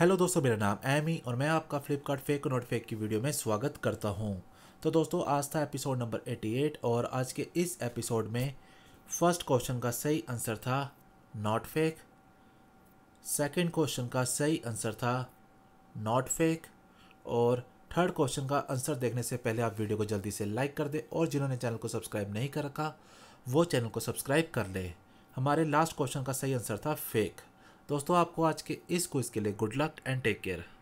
hello दोस्तों मेरा नाम एमी और मैं आपका फ्लिपकार्ट फेक और नोट फेक की वीडियो में स्वागत करता हूं तो दोस्तों आज था एपिसोड नंबर 88 और आज के इस एपिसोड में फर्स्ट क्वेश्चन का सही आंसर था नॉट फेक सेकंड क्वेश्चन का सही आंसर था नॉट फेक और थर्ड क्वेश्चन का आंसर देखने से पहले आप वीडियो को जल्दी से लाइक कर दें और जिन्होंने चैनल को सब्सक्राइब नहीं कर रखा वो चैनल को सब्सक्राइब कर ले हमारे लास्ट क्वेश्चन का सही आंसर था फेक दोस्तों आपको आज के इस क्विज के लिए good luck and take care